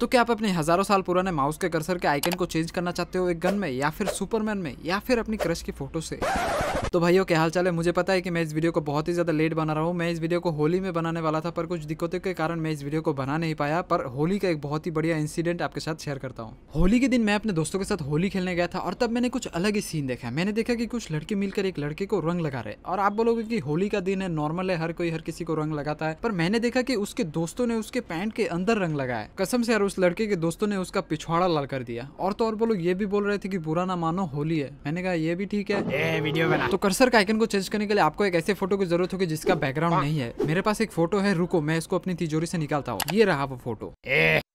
तो क्या आप अपने हजारों साल पुराने माउस के कर्सर के आइकन को चेंज करना चाहते हो एक गन में या फिर सुपरमैन में या फिर अपनी क्रश की फोटो से तो भाइयों क्या हाल चाल है मुझे पता है कि मैं इस वीडियो को बहुत ही ज़्यादा लेट बना रहा हूँ मैं इस वीडियो को होली में बनाने वाला था पर कुछ दिक्कतों के कारण मैं इस वीडियो को बना नहीं पाया पर होली का एक बहुत ही बढ़िया इंसिडेंट आपके साथ शेयर करता हूँ होली के दिन मैं अपने दोस्तों के साथ होली खेलने गया था और तब मैंने कुछ अलग ही सीन देखा मैंने देखा कि कुछ लड़के मिलकर एक लड़के को रंग लगा रहे और आप बोलोगे की होली का दिन है नॉर्मल है हर कोई हर किसी को रंग लगाता है पर मैंने देखा की उसके दोस्तों ने उसके पैंट के अंदर रंग लगाया कसम से यार उस लड़के के दोस्तों ने उसका पिछवाड़ा लाल कर दिया और तो और वो लोग ये भी बोल रहे थे कि बुरा ना मानो होली है मैंने कहा ये भी ठीक है ए, वीडियो बना तो कर्सर का आइकन को चेंज करने के लिए आपको एक ऐसे फोटो की जरूरत होगी जिसका बैकग्राउंड हाँ। नहीं है मेरे पास एक फोटो है रुको मैं इसको अपनी तिजोरी से निकालता हूँ ये रहा वो फोटो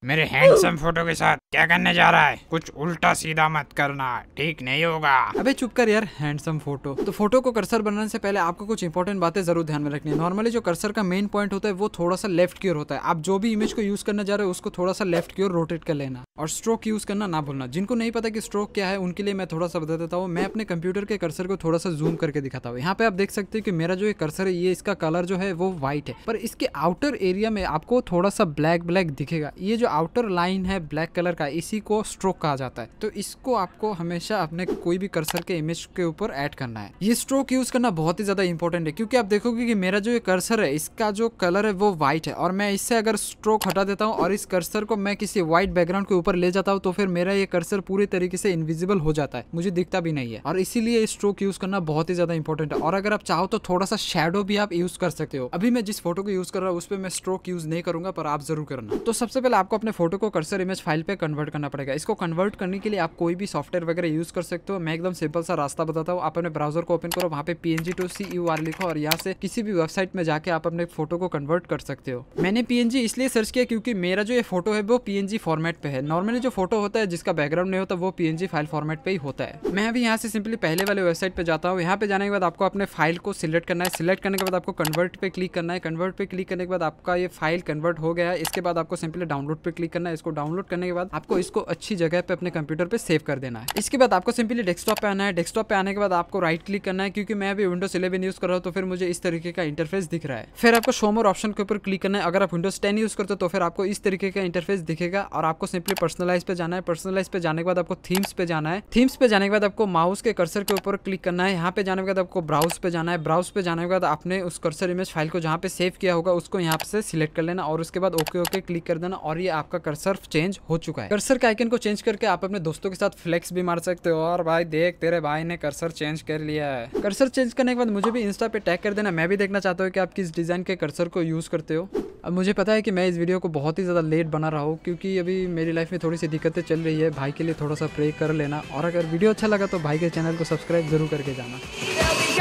मेरे हैंडसम फोटो के साथ क्या करने जा रहा है कुछ उल्टा सीधा मत करना ठीक नहीं होगा अबे चुप कर यार हैंडसम फोटो तो फोटो को कर्सर बनाने से पहले आपको कुछ इंपॉर्टेंट बातें जरूर ध्यान में रखनी है नॉर्मली जो कर्सर का मेन पॉइंट होता है वो थोड़ा सा लेफ्ट की ओर होता है आप जो भी इमेज को यूज करने जा रहे हो उसको थोड़ा सा लेफ्ट की ओर रोटेट कर लेना और स्ट्रोक यूज करना ना भूलना जिनको नहीं पता की स्ट्रोक क्या है उनके लिए मैं थोड़ा सा बता देता हूँ मैं अपने कंप्यूटर के कर्सर को थोड़ा सा जूम करके दिखाता हूँ यहाँ पे आप देख सकते हो कि मेरा जो ये कर्सर है ये इसका कलर जो है वो व्हाइट है पर इसके आउटर एरिया में आपको थोड़ा सा ब्लैक ब्लैक दिखेगा ये जो आउटर लाइन है ब्लैक कलर का इसी को स्ट्रोक कहा जाता है तो इसको आपको हमेशा अपने कोई भी कर्सर के इमेज के ऊपर ऐड करना है ये स्ट्रोक यूज करना बहुत ही ज्यादा इंपॉर्टेंट है क्योंकि आप देखोगे कि मेरा जो ये कर्सर है इसका जो कलर है वो व्हाइट है और मैं इससे अगर स्ट्रोक हटा देता हूँ और इस कर्सर को मैं किसी व्हाइट बैकग्राउंड के ऊपर ले जाता हूँ तो फिर मेरा ये कर्सर पूरी तरीके से इनविजिबल हो जाता है मुझे दिखता भी नहीं है और इसीलिए स्ट्रोक यूज करना बहुत ही ज्यादा इंपॉर्टेंट है और अगर आप चाहो तो थोड़ा सा शेडो भी आप यूज कर सकते हो अभी मैं जिस फोटो को यूज कर रहा हूँ उस पर मैं स्ट्रोक यूज नहीं करूंगा पर आप जरूर करना तो सबसे पहले आपको अपने फोटो को कर्सर इमेज फाइल पे कन्वर्ट करना पड़ेगा इसको कन्वर्ट करने के लिए आप कोई भी सॉफ्टवेयर वगैरह यूज़ कर सकते हो मैं एकदम सिंपल सा रास्ता बताता हूँ आप अपने ब्राउजर को ओपन करो वहाँ पे P to C U R लिखो और यहाँ से किसी भी वेबसाइट में जाके आप अपने फोटो को कन्वर्ट कर सकते हो मैंने पी इसलिए सर्च किया क्योंकि मेरा जो ये फोटो है वो पी फॉर्मेट पे है नॉर्मली जो फोटो होता है जिसका बैकग्राउंड नहीं होता वो पी फाइल फॉर्मेट पे ही होता है मैं अभी यहाँ से सिंपली पहले वाले वेबसाइट पे जाता हूँ यहाँ पे जाने के बाद आपको अपने फाइल को सिलेक्ट करना है सिलेक्ट करने के बाद आपको कन्वर्ट पे क्लिक करना है कन्वर्ट पे क्लिक करने के बाद आपका ये फाइल कन्वर्ट हो गया है इसके बाद आपको सिंपली डाउनलोड पे क्लिक करना है इसको डाउनलोड करने के बाद आपको इसको अच्छी जगह पे अपने कंप्यूटर पे सेव कर देना है इसके बाद आपको सिंपली डेस्कटॉप पे आना है डेस्कटॉप पे आने के बाद आपको राइट क्लिक करना है क्योंकि मैं अभी विंडोज इलेवन यूज कर रहा हूँ तो फिर मुझे इस तरीके का इंटरफेस दिख रहा है फिर आपको शोमोर ऑप्शन के ऊपर क्लिक करना है अगर आप विंडोज टेन यूज करते हो तो फिर आपको इस तरीके का इंटरफेस दिखेगा और आपको सिंपली पर्सनलाइज पे जाना है पर्सनलाइज पे जाने के बाद आपको थीम्स पे जाना है थीम्स पे जाने के बाद आपको माउस के कर्सर के ऊपर क्लिक करना है यहाँ पे जाने के बाद आपको ब्राउज पे जाना है ब्राउज पे जाने के बाद आपने उस कर्सर इमेज फाइल को जहाँ पे सेव किया होगा उसको यहाँ से सिलेक्ट कर लेना और उसके बाद ओके ओके क्लिक कर देना और ये आपका कर्सर चेंज हो चुका है कर्सर के आइकन को चेंज करके आप अपने दोस्तों के साथ फ्लेक्स भी मार सकते हो और भाई देख तेरे भाई ने कर्सर चेंज कर लिया है कर्सर चेंज करने के बाद मुझे भी इंस्टा पे टैग कर देना मैं भी देखना चाहता हूँ कि आप किस डिज़ाइन के कर्सर को यूज़ करते हो अब मुझे पता है कि मैं इस वीडियो को बहुत ही ज़्यादा लेट बना रहा हूँ क्योंकि अभी मेरी लाइफ में थोड़ी सी दिक्कतें चल रही है भाई के लिए थोड़ा सा प्रे कर लेना और अगर वीडियो अच्छा लगा तो भाई के चैनल को सब्सक्राइब ज़रूर करके जाना